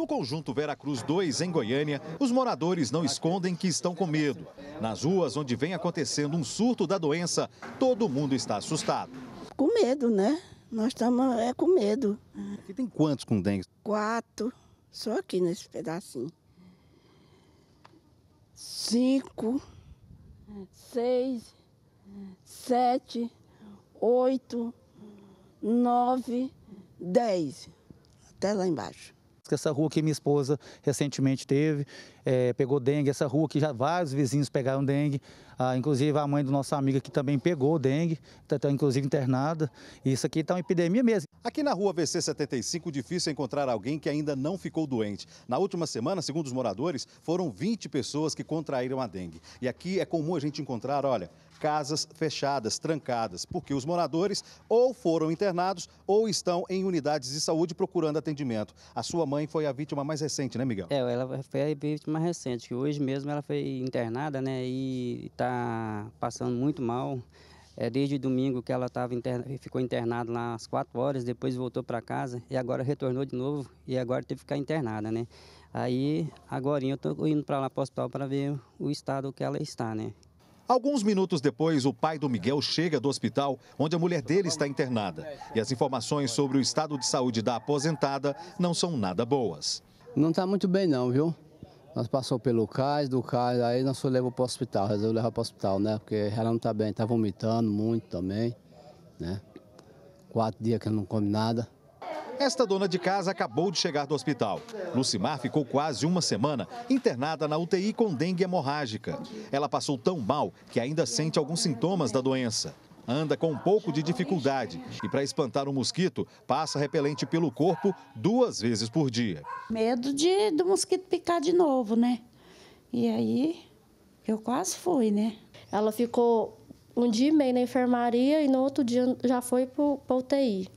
No conjunto Veracruz 2, em Goiânia, os moradores não escondem que estão com medo. Nas ruas onde vem acontecendo um surto da doença, todo mundo está assustado. Com medo, né? Nós estamos é com medo. Aqui tem quantos com dengue? Quatro, só aqui nesse pedacinho. Cinco, seis, sete, oito, nove, dez. Até lá embaixo que essa rua que minha esposa recentemente teve, é, pegou dengue, essa rua que já vários vizinhos pegaram dengue, ah, inclusive a mãe do nosso amigo aqui também pegou dengue, está tá, inclusive internada, isso aqui está uma epidemia mesmo. Aqui na rua VC 75, difícil encontrar alguém que ainda não ficou doente. Na última semana, segundo os moradores, foram 20 pessoas que contraíram a dengue. E aqui é comum a gente encontrar, olha, casas fechadas, trancadas, porque os moradores ou foram internados ou estão em unidades de saúde procurando atendimento. A sua mãe foi a vítima mais recente, né, Miguel? É, ela foi a vítima mais recente, que hoje mesmo ela foi internada, né, e está passando muito mal. É, desde domingo que ela tava interna, ficou internada lá às quatro horas, depois voltou para casa e agora retornou de novo e agora teve que ficar internada, né? Aí, agora eu estou indo para lá para o hospital para ver o estado que ela está, né? Alguns minutos depois, o pai do Miguel chega do hospital onde a mulher dele está internada. E as informações sobre o estado de saúde da aposentada não são nada boas. Não está muito bem não, viu? Nós passou pelo cais, do cais, aí nós levamos para o hospital, resolveu levar para o hospital, né? Porque ela não está bem, está vomitando muito também, né? Quatro dias que ela não come nada. Esta dona de casa acabou de chegar do hospital. Lucimar ficou quase uma semana internada na UTI com dengue hemorrágica. Ela passou tão mal que ainda sente alguns sintomas da doença anda com um pouco de dificuldade e, para espantar o um mosquito, passa repelente pelo corpo duas vezes por dia. Medo de, do mosquito picar de novo, né? E aí eu quase fui, né? Ela ficou um dia e meio na enfermaria e no outro dia já foi para UTI.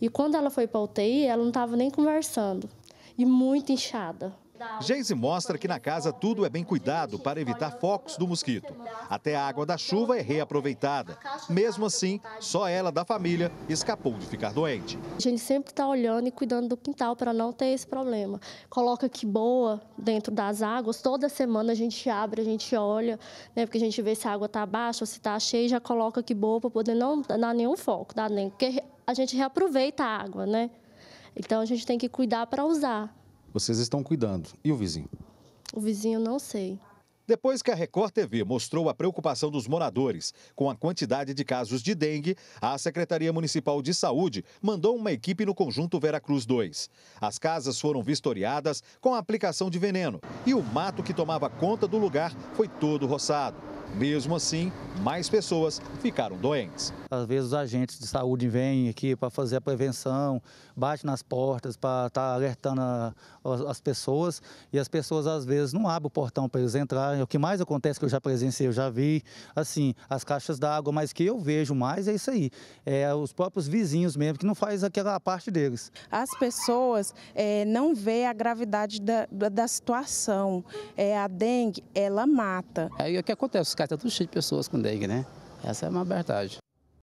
E quando ela foi para UTI, ela não estava nem conversando e muito inchada. Geise mostra que na casa tudo é bem cuidado para evitar focos do mosquito. Até a água da chuva é reaproveitada. Mesmo assim, só ela da família escapou de ficar doente. A gente sempre está olhando e cuidando do quintal para não ter esse problema. Coloca que boa dentro das águas. Toda semana a gente abre, a gente olha, né, porque a gente vê se a água está baixa ou se está cheia, já coloca que boa para poder não dar nenhum foco, dar nem porque a gente reaproveita a água, né? Então a gente tem que cuidar para usar vocês estão cuidando. E o vizinho? O vizinho não sei. Depois que a Record TV mostrou a preocupação dos moradores com a quantidade de casos de dengue, a Secretaria Municipal de Saúde mandou uma equipe no conjunto Veracruz 2. As casas foram vistoriadas com a aplicação de veneno e o mato que tomava conta do lugar foi todo roçado. Mesmo assim, mais pessoas ficaram doentes. Às vezes os agentes de saúde vêm aqui para fazer a prevenção, bate nas portas para estar tá alertando a, as pessoas e as pessoas às vezes não abrem o portão para eles entrarem. O que mais acontece que eu já presenciei, eu já vi, assim, as caixas d'água, mas que eu vejo mais é isso aí, é os próprios vizinhos mesmo que não faz aquela parte deles. As pessoas é, não vê a gravidade da, da, da situação. É, a dengue, ela mata. Aí o que acontece? Está todo cheio de pessoas com dengue, né? Essa é uma verdade.